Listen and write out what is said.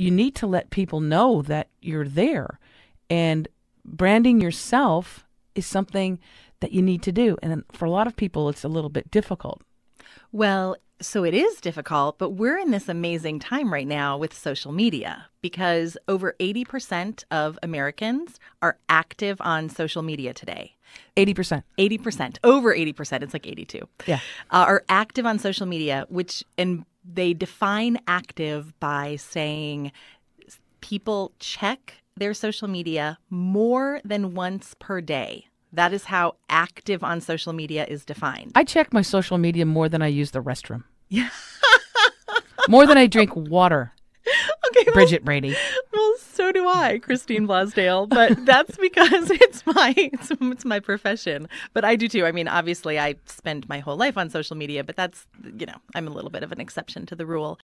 you need to let people know that you're there. And branding yourself is something that you need to do. And for a lot of people, it's a little bit difficult. Well, so it is difficult, but we're in this amazing time right now with social media because over 80% of Americans are active on social media today. 80%. 80%. Over 80%. It's like 82. Yeah. Uh, are active on social media, which, and they define active by saying people check their social media more than once per day. That is how active on social media is defined. I check my social media more than I use the restroom. Yeah. more than I drink water. Okay, Bridget well, Brady do I, Christine Blasdale. But that's because it's my it's, it's, my profession. But I do too. I mean, obviously, I spend my whole life on social media, but that's you know, I'm a little bit of an exception to the rule.